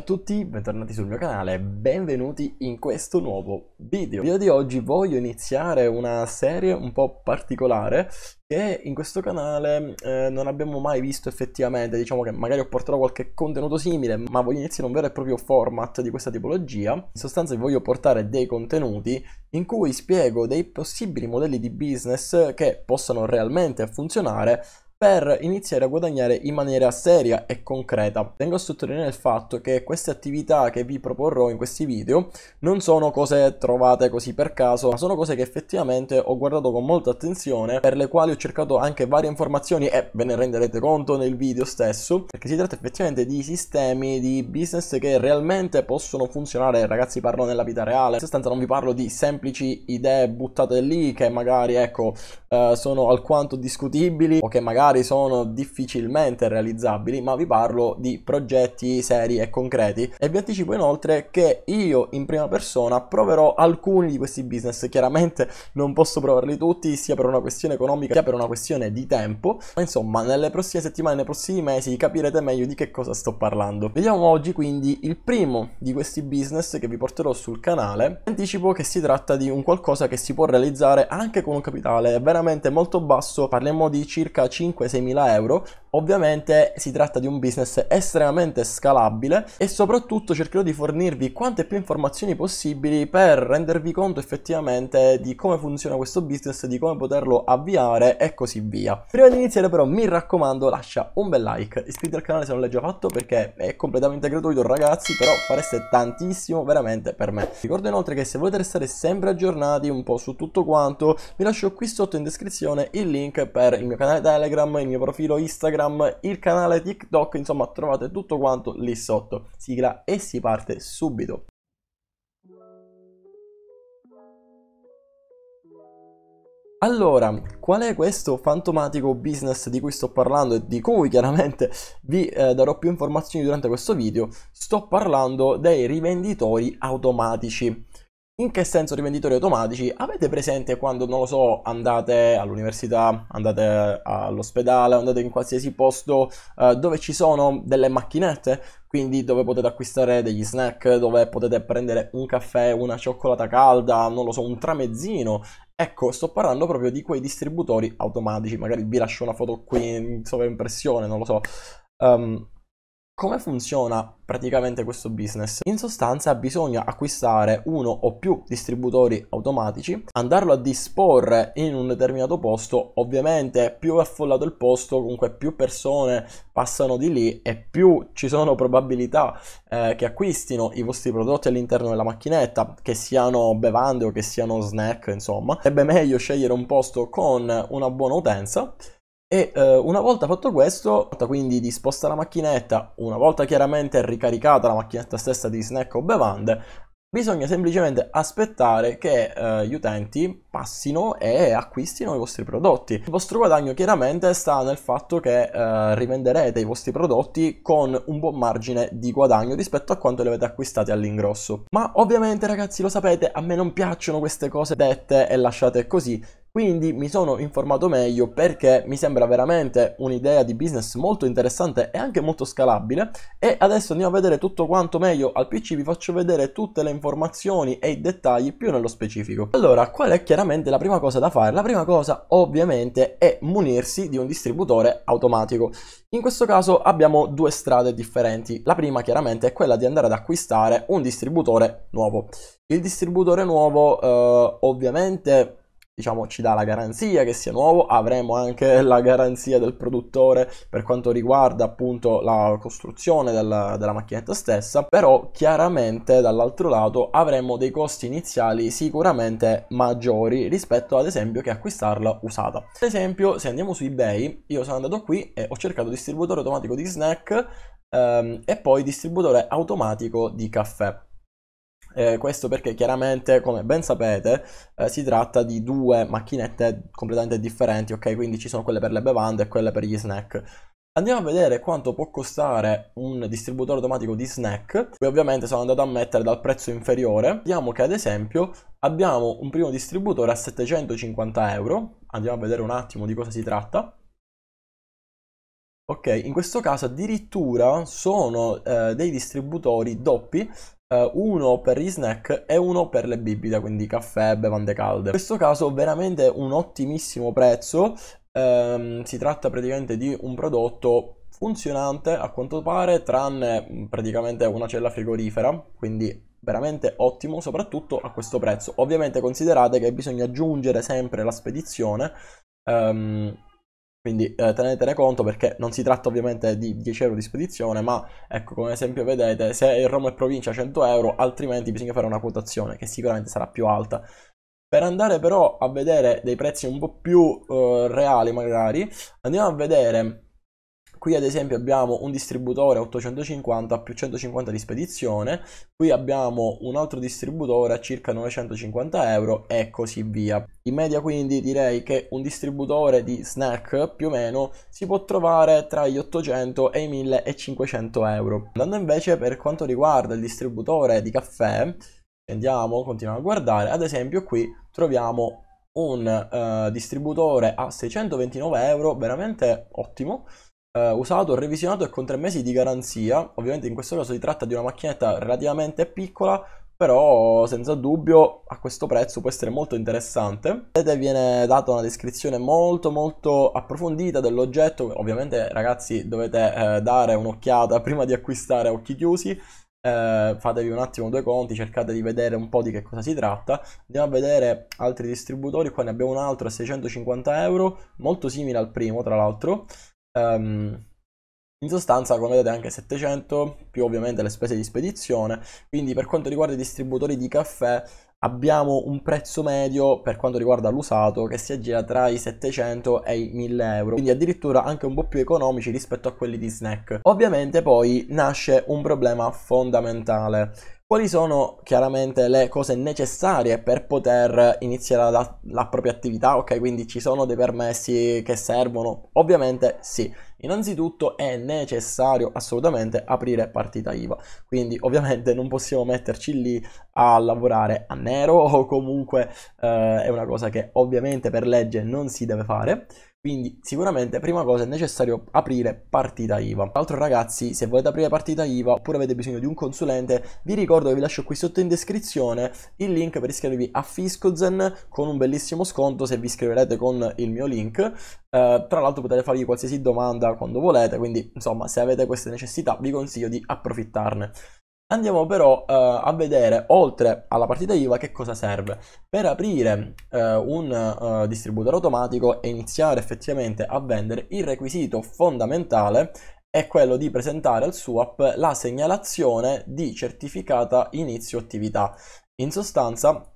Ciao a tutti, bentornati sul mio canale benvenuti in questo nuovo video. Nel video di oggi voglio iniziare una serie un po' particolare che in questo canale eh, non abbiamo mai visto effettivamente, diciamo che magari porterò qualche contenuto simile, ma voglio iniziare un vero e proprio format di questa tipologia. In sostanza vi voglio portare dei contenuti in cui spiego dei possibili modelli di business che possano realmente funzionare per iniziare a guadagnare in maniera seria e concreta. Tengo a sottolineare il fatto che queste attività che vi proporrò in questi video non sono cose trovate così per caso, ma sono cose che effettivamente ho guardato con molta attenzione, per le quali ho cercato anche varie informazioni e ve ne renderete conto nel video stesso, perché si tratta effettivamente di sistemi di business che realmente possono funzionare, ragazzi parlo nella vita reale, in sostanza non vi parlo di semplici idee buttate lì che magari ecco eh, sono alquanto discutibili o che magari magari sono difficilmente realizzabili, ma vi parlo di progetti seri e concreti e vi anticipo inoltre che io in prima persona proverò alcuni di questi business, chiaramente non posso provarli tutti sia per una questione economica sia per una questione di tempo, ma insomma nelle prossime settimane, nei prossimi mesi capirete meglio di che cosa sto parlando. Vediamo oggi quindi il primo di questi business che vi porterò sul canale, anticipo che si tratta di un qualcosa che si può realizzare anche con un capitale veramente molto basso, parliamo di circa 5 5-6 mila euro Ovviamente si tratta di un business estremamente scalabile e soprattutto cercherò di fornirvi quante più informazioni possibili per rendervi conto effettivamente di come funziona questo business, di come poterlo avviare e così via. Prima di iniziare però mi raccomando lascia un bel like, iscriviti al canale se non l'hai già fatto perché è completamente gratuito ragazzi, però fareste tantissimo veramente per me. Ricordo inoltre che se volete restare sempre aggiornati un po' su tutto quanto, vi lascio qui sotto in descrizione il link per il mio canale Telegram, il mio profilo Instagram, Instagram, il canale TikTok, insomma trovate tutto quanto lì sotto. Sigla e si parte subito. Allora, qual è questo fantomatico business di cui sto parlando e di cui chiaramente vi eh, darò più informazioni durante questo video? Sto parlando dei rivenditori automatici. In che senso rivenditori automatici? Avete presente quando, non lo so, andate all'università, andate eh, all'ospedale, andate in qualsiasi posto eh, dove ci sono delle macchinette? Quindi dove potete acquistare degli snack, dove potete prendere un caffè, una cioccolata calda, non lo so, un tramezzino. Ecco, sto parlando proprio di quei distributori automatici. Magari vi lascio una foto qui in sovraimpressione, non lo so. Um, come funziona praticamente questo business? In sostanza bisogna acquistare uno o più distributori automatici, andarlo a disporre in un determinato posto, ovviamente più è affollato il posto, comunque più persone passano di lì e più ci sono probabilità eh, che acquistino i vostri prodotti all'interno della macchinetta, che siano bevande o che siano snack, insomma. Sarebbe meglio scegliere un posto con una buona utenza e eh, una volta fatto questo, quindi disposta la macchinetta, una volta chiaramente ricaricata la macchinetta stessa di snack o bevande, bisogna semplicemente aspettare che eh, gli utenti passino e acquistino i vostri prodotti. Il vostro guadagno chiaramente sta nel fatto che eh, rivenderete i vostri prodotti con un buon margine di guadagno rispetto a quanto li avete acquistati all'ingrosso. Ma ovviamente ragazzi lo sapete, a me non piacciono queste cose dette e lasciate così. Quindi mi sono informato meglio perché mi sembra veramente un'idea di business molto interessante e anche molto scalabile e adesso andiamo a vedere tutto quanto meglio al PC, vi faccio vedere tutte le informazioni e i dettagli più nello specifico. Allora, qual è chiaramente la prima cosa da fare? La prima cosa ovviamente è munirsi di un distributore automatico. In questo caso abbiamo due strade differenti. La prima chiaramente è quella di andare ad acquistare un distributore nuovo. Il distributore nuovo eh, ovviamente diciamo, ci dà la garanzia che sia nuovo, avremo anche la garanzia del produttore per quanto riguarda appunto la costruzione della, della macchinetta stessa, però chiaramente dall'altro lato avremo dei costi iniziali sicuramente maggiori rispetto ad esempio che acquistarla usata. Ad esempio se andiamo su eBay, io sono andato qui e ho cercato distributore automatico di snack ehm, e poi distributore automatico di caffè eh, questo perché chiaramente, come ben sapete, eh, si tratta di due macchinette completamente differenti, ok? Quindi ci sono quelle per le bevande e quelle per gli snack. Andiamo a vedere quanto può costare un distributore automatico di snack. Qui ovviamente sono andato a mettere dal prezzo inferiore. Vediamo che ad esempio abbiamo un primo distributore a 750 euro. Andiamo a vedere un attimo di cosa si tratta. Ok, in questo caso addirittura sono eh, dei distributori doppi eh, uno per gli snack e uno per le bibite, quindi caffè, e bevande calde. In questo caso veramente un ottimissimo prezzo, ehm, si tratta praticamente di un prodotto funzionante a quanto pare, tranne mm, praticamente una cella frigorifera, quindi veramente ottimo, soprattutto a questo prezzo. Ovviamente considerate che bisogna aggiungere sempre la spedizione. Um, quindi eh, tenetene conto perché non si tratta ovviamente di 10 euro di spedizione, ma ecco come esempio vedete, se il Roma è provincia 100 euro, altrimenti bisogna fare una quotazione che sicuramente sarà più alta. Per andare però a vedere dei prezzi un po' più eh, reali magari, andiamo a vedere Qui ad esempio abbiamo un distributore 850 più 150 di spedizione, qui abbiamo un altro distributore a circa 950 euro e così via. In media quindi direi che un distributore di snack più o meno si può trovare tra gli 800 e i 1500 euro. Andando invece per quanto riguarda il distributore di caffè, andiamo, continuiamo a guardare, ad esempio qui troviamo un uh, distributore a 629 euro, veramente ottimo, eh, usato, revisionato e con tre mesi di garanzia. Ovviamente in questo caso si tratta di una macchinetta relativamente piccola, però senza dubbio a questo prezzo può essere molto interessante. Vedete viene data una descrizione molto molto approfondita dell'oggetto, ovviamente ragazzi dovete eh, dare un'occhiata prima di acquistare a occhi chiusi, eh, fatevi un attimo due conti, cercate di vedere un po' di che cosa si tratta. Andiamo a vedere altri distributori, qua ne abbiamo un altro a 650 euro, molto simile al primo tra l'altro. Um, in sostanza, come vedete, anche 700 più ovviamente le spese di spedizione. Quindi, per quanto riguarda i distributori di caffè, abbiamo un prezzo medio per quanto riguarda l'usato che si aggira tra i 700 e i 1000 euro quindi addirittura anche un po' più economici rispetto a quelli di snack ovviamente poi nasce un problema fondamentale quali sono chiaramente le cose necessarie per poter iniziare la, la, propria attività? Ok, quindi ci sono dei permessi che servono? Ovviamente sì. Innanzitutto è necessario assolutamente aprire partita IVA, quindi ovviamente non possiamo metterci lì a lavorare a nero o comunque eh, è una cosa che ovviamente per legge non si deve fare. Quindi sicuramente prima cosa è necessario aprire partita IVA. Tra l'altro ragazzi se volete aprire partita IVA oppure avete bisogno di un consulente vi ricordo che vi lascio qui sotto in descrizione il link per iscrivervi a Fiscozen con un bellissimo sconto se vi iscriverete con il mio link. Eh, tra l'altro potete fargli qualsiasi domanda quando volete quindi insomma se avete queste necessità vi consiglio di approfittarne. Andiamo però eh, a vedere, oltre alla partita IVA, che cosa serve. Per aprire eh, un eh, distributore automatico e iniziare effettivamente a vendere, il requisito fondamentale è quello di presentare al SWAP la segnalazione di certificata inizio attività. In sostanza,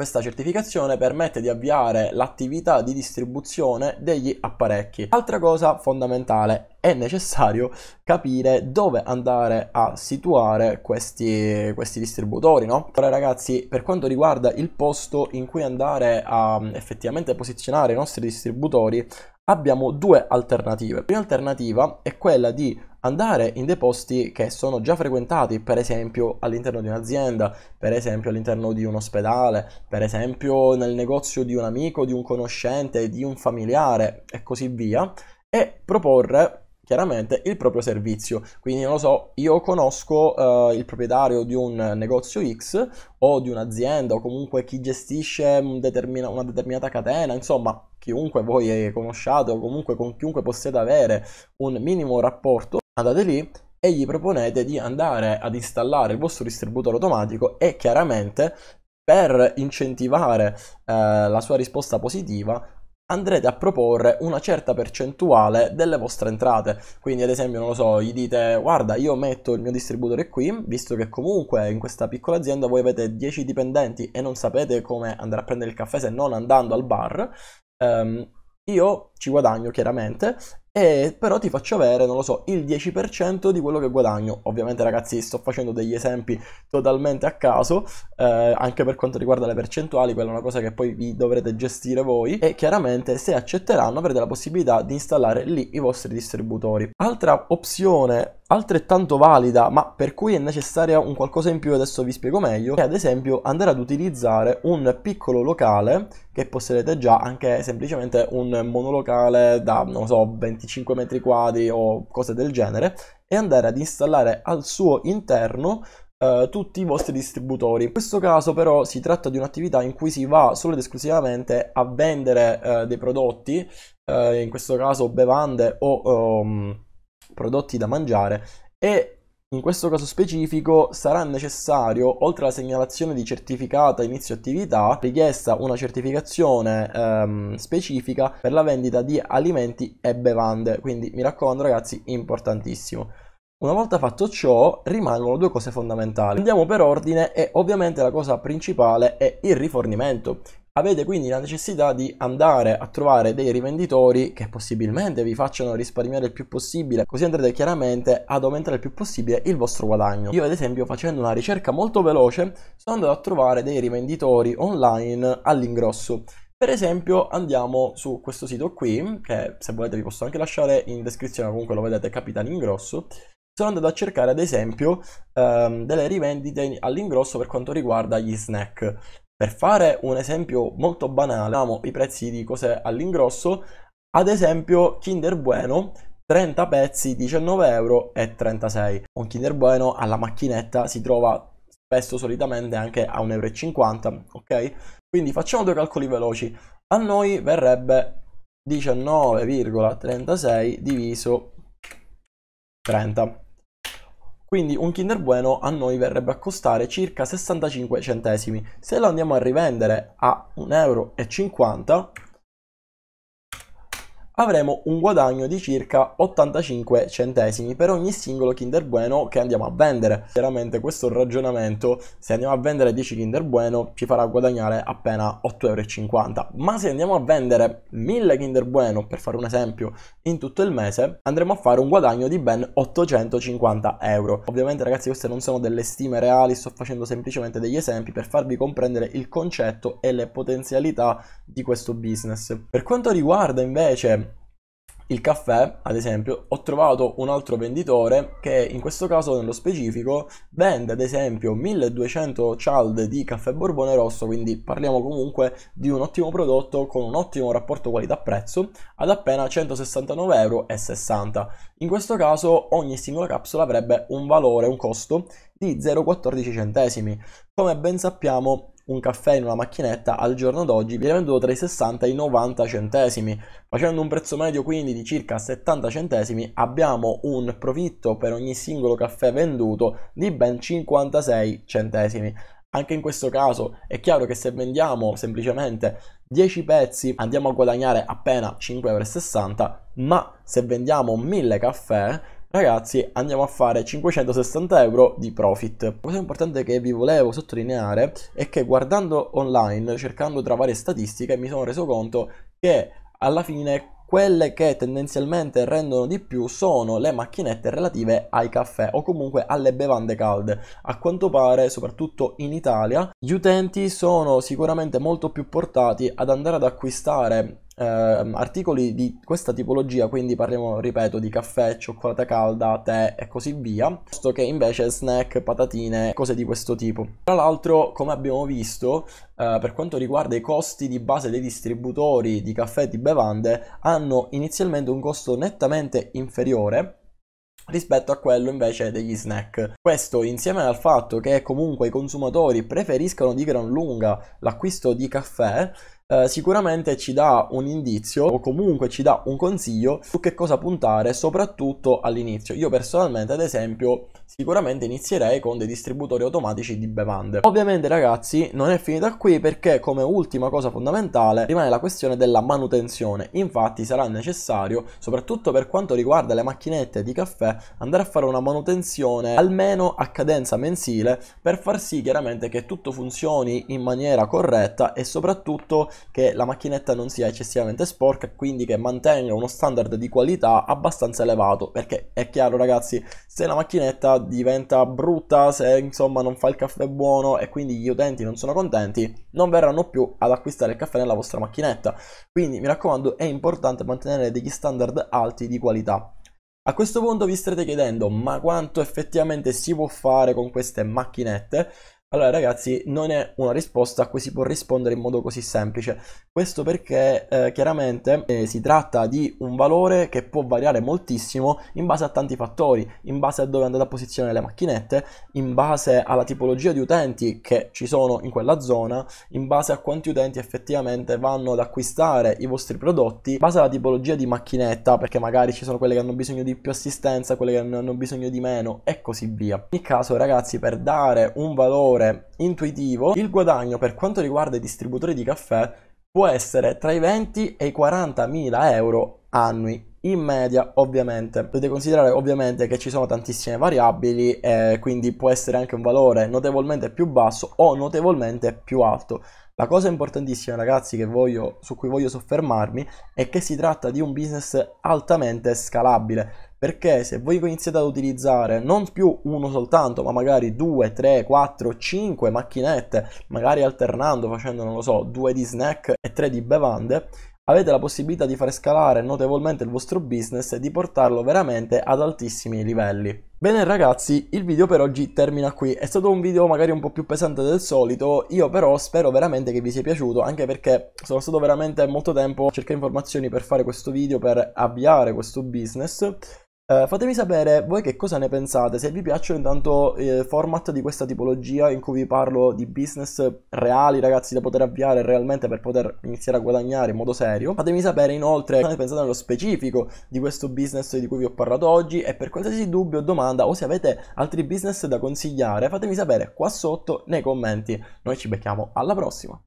questa certificazione permette di avviare l'attività di distribuzione degli apparecchi. Altra cosa fondamentale, è necessario capire dove andare a situare questi, questi distributori, no? Allora ragazzi, per quanto riguarda il posto in cui andare a mm, effettivamente posizionare i nostri distributori, abbiamo due alternative. La prima alternativa è quella di andare in dei posti che sono già frequentati, per esempio all'interno di un'azienda, per esempio all'interno di un ospedale, per esempio nel negozio di un amico, di un conoscente, di un familiare e così via, e proporre chiaramente il proprio servizio. Quindi non lo so, io conosco eh, il proprietario di un negozio X o di un'azienda o comunque chi gestisce un determina- una determinata catena, insomma, chiunque voi conosciate o comunque con chiunque possiate avere un minimo rapporto andate lì e gli proponete di andare ad installare il vostro distributore automatico e chiaramente per incentivare eh, la sua risposta positiva andrete a proporre una certa percentuale delle vostre entrate. Quindi, ad esempio, non lo so, gli dite: Guarda, io metto il mio distributore qui, visto che comunque in questa piccola azienda voi avete 10 dipendenti e non sapete come andare a prendere il caffè se non andando al bar. Um, io ci guadagno chiaramente e però ti faccio avere, non lo so, il 10% di quello che guadagno. Ovviamente ragazzi sto facendo degli esempi totalmente a caso, eh, anche per quanto riguarda le percentuali, quella è una cosa che poi vi dovrete gestire voi e chiaramente se accetteranno avrete la possibilità di installare lì i vostri distributori. Altra opzione altrettanto valida ma per cui è necessaria un qualcosa in più adesso vi spiego meglio è ad esempio andare ad utilizzare un piccolo locale che possedete già anche semplicemente un monolocale da non so 25 metri quadri o cose del genere e andare ad installare al suo interno Uh, tutti i vostri distributori. In questo caso però si tratta di un'attività in cui si va solo ed esclusivamente a vendere uh, dei prodotti, uh, in questo caso bevande o um, prodotti da mangiare e in questo caso specifico sarà necessario, oltre alla segnalazione di certificata inizio attività, richiesta una certificazione ehm, specifica per la vendita di alimenti e bevande. Quindi mi raccomando ragazzi, importantissimo. Una volta fatto ciò, rimangono due cose fondamentali. Andiamo per ordine e ovviamente la cosa principale è il rifornimento. Avete quindi la necessità di andare a trovare dei rivenditori che possibilmente vi facciano risparmiare il più possibile, così andrete chiaramente ad aumentare il più possibile il vostro guadagno. Io ad esempio facendo una ricerca molto veloce sono andato a trovare dei rivenditori online all'ingrosso. Per esempio andiamo su questo sito qui, che se volete vi posso anche lasciare in descrizione, comunque lo vedete, capita all'ingrosso. Sono andato a cercare ad esempio ehm, delle rivendite all'ingrosso per quanto riguarda gli snack. Per fare un esempio molto banale, abbiamo i prezzi di cose all'ingrosso, ad esempio Kinder Bueno 30 pezzi 19,36 euro. Un Kinder Bueno alla macchinetta si trova spesso solitamente anche a 1,50 euro, ok? Quindi facciamo due calcoli veloci. A noi verrebbe 19,36 diviso 30. Quindi un Kinder Bueno a noi verrebbe a costare circa 65 centesimi. Se lo andiamo a rivendere a 1,50 euro avremo un guadagno di circa 85 centesimi per ogni singolo Kinder Bueno che andiamo a vendere. Chiaramente questo ragionamento, se andiamo a vendere 10 Kinder Bueno, ci farà guadagnare appena 8,50 euro. ma se andiamo a vendere 1000 Kinder Bueno, per fare un esempio, in tutto il mese, andremo a fare un guadagno di ben 850 euro. Ovviamente ragazzi queste non sono delle stime reali, sto facendo semplicemente degli esempi per farvi comprendere il concetto e le potenzialità di questo business. Per quanto riguarda invece il caffè, ad esempio, ho trovato un altro venditore che in questo caso nello specifico vende ad esempio 1200 cialde di caffè borbone rosso, quindi parliamo comunque di un ottimo prodotto con un ottimo rapporto qualità-prezzo ad appena 169,60 euro. In questo caso ogni singola capsula avrebbe un valore, un costo di 0,14 centesimi. Come ben sappiamo un caffè in una macchinetta al giorno d'oggi viene venduto tra i 60 e i 90 centesimi. Facendo un prezzo medio quindi di circa 70 centesimi abbiamo un profitto per ogni singolo caffè venduto di ben 56 centesimi. Anche in questo caso è chiaro che se vendiamo semplicemente 10 pezzi andiamo a guadagnare appena 5,60€, ma se vendiamo 1000 caffè ragazzi andiamo a fare 560 euro di profit. La cosa importante che vi volevo sottolineare è che guardando online, cercando tra varie statistiche, mi sono reso conto che alla fine quelle che tendenzialmente rendono di più sono le macchinette relative ai caffè o comunque alle bevande calde. A quanto pare, soprattutto in Italia, gli utenti sono sicuramente molto più portati ad andare ad acquistare eh, articoli di questa tipologia, quindi parliamo, ripeto, di caffè, cioccolata calda, tè e così via, piuttosto che invece snack, patatine, cose di questo tipo. Tra l'altro, come abbiamo visto, eh, per quanto riguarda i costi di base dei distributori di caffè e di bevande, hanno inizialmente un costo nettamente inferiore rispetto a quello invece degli snack. Questo insieme al fatto che comunque i consumatori preferiscono di gran lunga l'acquisto di caffè eh, sicuramente ci dà un indizio o comunque ci dà un consiglio su che cosa puntare soprattutto all'inizio. Io personalmente ad esempio sicuramente inizierei con dei distributori automatici di bevande. Ovviamente ragazzi non è finita qui perché come ultima cosa fondamentale rimane la questione della manutenzione. Infatti sarà necessario soprattutto per quanto riguarda le macchinette di caffè andare a fare una manutenzione almeno a cadenza mensile per far sì chiaramente che tutto funzioni in maniera corretta e soprattutto che la macchinetta non sia eccessivamente sporca quindi che mantenga uno standard di qualità abbastanza elevato perché è chiaro ragazzi se la macchinetta diventa brutta se insomma non fa il caffè buono e quindi gli utenti non sono contenti non verranno più ad acquistare il caffè nella vostra macchinetta quindi mi raccomando è importante mantenere degli standard alti di qualità a questo punto vi starete chiedendo ma quanto effettivamente si può fare con queste macchinette? Allora ragazzi, non è una risposta a cui si può rispondere in modo così semplice. Questo perché eh, chiaramente eh, si tratta di un valore che può variare moltissimo in base a tanti fattori, in base a dove andate a posizionare le macchinette, in base alla tipologia di utenti che ci sono in quella zona, in base a quanti utenti effettivamente vanno ad acquistare i vostri prodotti, in base alla tipologia di macchinetta, perché magari ci sono quelle che hanno bisogno di più assistenza, quelle che ne hanno bisogno di meno e così via. In ogni caso ragazzi, per dare un valore valore intuitivo, il guadagno per quanto riguarda i distributori di caffè può essere tra i 20 e i 40 mila euro annui. In media, ovviamente, dovete considerare ovviamente che ci sono tantissime variabili, eh, quindi può essere anche un valore notevolmente più basso o notevolmente più alto. La cosa importantissima, ragazzi, voglio, su cui voglio soffermarmi è che si tratta di un business altamente scalabile. Perché se voi iniziate ad utilizzare non più uno soltanto, ma magari due, tre, quattro, cinque macchinette, magari alternando, facendo, non lo so, due di snack e tre di bevande, avete la possibilità di far scalare notevolmente il vostro business e di portarlo veramente ad altissimi livelli. Bene ragazzi, il video per oggi termina qui, è stato un video magari un po' più pesante del solito, io però spero veramente che vi sia piaciuto, anche perché sono stato veramente molto tempo a cercare informazioni per fare questo video, per avviare questo business, Uh, fatemi sapere voi che cosa ne pensate, se vi piacciono intanto eh, format di questa tipologia in cui vi parlo di business reali, ragazzi, da poter avviare realmente per poter iniziare a guadagnare in modo serio. Fatemi sapere inoltre cosa ne pensate nello specifico di questo business di cui vi ho parlato oggi e per qualsiasi dubbio o domanda o se avete altri business da consigliare, fatemi sapere qua sotto nei commenti. Noi ci becchiamo alla prossima.